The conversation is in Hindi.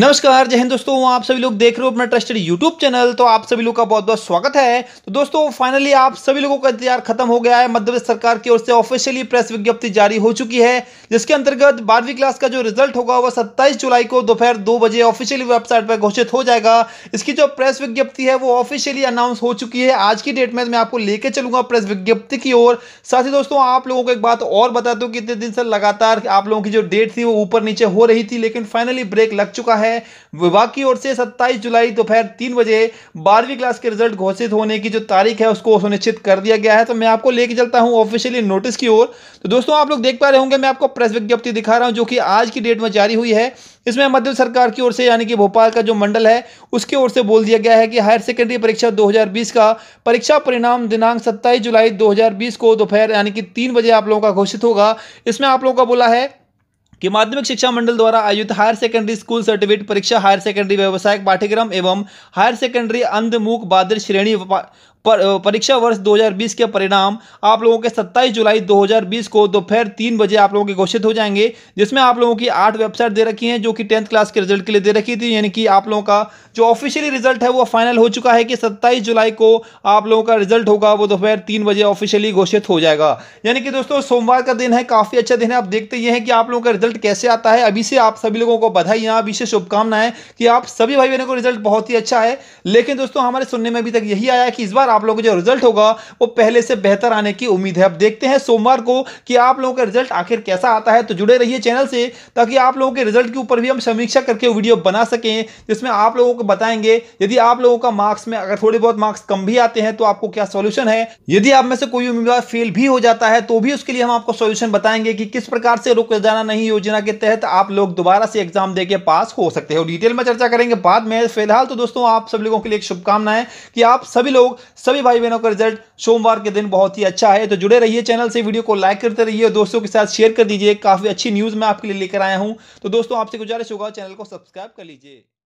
नमस्कार जय हिंद दोस्तों आप सभी लोग देख रहे हो अपना ट्रस्टेड यूट्यूब चैनल तो आप सभी लोग का बहुत बहुत स्वागत है तो दोस्तों फाइनली आप सभी लोगों का इंतजार खत्म हो गया है मध्य प्रदेश सरकार की ओर से ऑफिशियली प्रेस विज्ञप्ति जारी हो चुकी है जिसके अंतर्गत बारहवीं क्लास का जो रिजल्ट होगा वह सत्ताईस जुलाई को दोपहर दो बजे ऑफिशियली वेबसाइट पर घोषित हो जाएगा इसकी जो प्रेस विज्ञप्ति है वो ऑफिशियली अनाउंस हो चुकी है आज की डेट में मैं आपको लेकर चलूंगा प्रेस विज्ञप्ति की ओर साथ ही दोस्तों आप लोगों को एक बात और बता दूं कितने इतने दिन से लगातार आप लोगों की जो डेट थी वो ऊपर नीचे हो रही थी लेकिन फाइनली ब्रेक लग चुका है है विभाग की ओर से 27 जुलाई दोपहर तीन बजे बारहवीं क्लास के रिजल्ट घोषित होने की जो तारीख है उसको सुनिश्चित कर दिया गया है तो मैं आपको लेके चलता हूँ ऑफिशियली नोटिस की ओर तो दोस्तों आप लोग देख पा रहे होंगे मैं आपको प्रेस विज्ञप्ति दिखा रहा हूँ जो कि आज की डेट में जारी हुई है इसमें मध्य सरकार की ओर से यानी कि भोपाल का जो मंडल है उसकी ओर से बोल दिया गया है कि हायर सेकेंडरी परीक्षा 2020 का परीक्षा परिणाम दिनांक 27 जुलाई 2020 को दोपहर यानी कि तीन बजे आप लोगों का घोषित होगा इसमें आप लोगों का बोला है कि माध्यमिक शिक्षा मंडल द्वारा आयोजित हायर सेकेंडरी स्कूल सर्टिफिकेट परीक्षा हायर सेकेंडरी व्यवसायिक पाठ्यक्रम एवं हायर सेकेंडरी अंधमुख बादल श्रेणी पर, परीक्षा वर्ष 2020 के परिणाम आप लोगों के 27 जुलाई 2020 को दोपहर तीन बजे आप लोगों के घोषित हो जाएंगे जिसमें आप लोगों की आठ वेबसाइट दे रखी हैं जो कि टेंथ क्लास के रिजल्ट के लिए दे रखी थी यानी कि आप लोगों का जो ऑफिशियली रिजल्ट है वो फाइनल हो चुका है कि सत्ताईस जुलाई को आप लोगों का रिजल्ट होगा वो दोपहर तीन बजे ऑफिशियली घोषित हो जाएगा यानी कि दोस्तों सोमवार का दिन है काफ़ी अच्छा दिन है आप देखते ये हैं कि आप लोगों का रिजल्ट कैसे आता है अभी से आप सभी लोगों को बधाई यहाँ अभी से शुभकामनाएं कि आप सभी भाई बहनों को रिजल्ट बहुत ही अच्छा है लेकिन दोस्तों हमारे सुनने में अभी तक यही आया कि इस बार आप लोगों का जो रिजल्ट होगा वो पहले से बेहतर आने की उम्मीद है अब देखते हैं सोमवार को कि आप लोगों का रिजल्ट आखिर कैसा आता है तो जुड़े रहिए चैनल से ताकि आप लोगों के रिजल्ट के ऊपर भी हम समीक्षा करके वीडियो बना सकें जिसमें आप लोगों को बताएंगे यदि आप लोगों का मार्क्स में अगर थोड़े बहुत मार्क्स कम भी आते हैं तो आपको क्या सोल्यूशन है यदि आप में से कोई उम्मीदवार फेल भी हो जाता है तो भी उसके लिए हम आपको सोल्यूशन बताएंगे कि किस प्रकार से रुक जाना नहीं योजना के तहत आप लोग दोबारा से एग्जाम देके पास हो सकते हैं डिटेल में चर्चा करेंगे बाद में फिलहाल तो दोस्तों आप सब लोगों के लिए एक शुभकामनाएं कि आप सभी लोग सभी भाई बहनों का रिजल्ट सोमवार के दिन बहुत ही अच्छा है तो जुड़े रहिए चैनल से वीडियो को लाइक करते रहिए और दोस्तों के साथ शेयर कर दीजिए काफ़ी अच्छी न्यूज़ मैं आपके लिए लेकर आया हूँ तो दोस्तों आपसे गुजारिश होगा चैनल को सब्सक्राइब कर लीजिए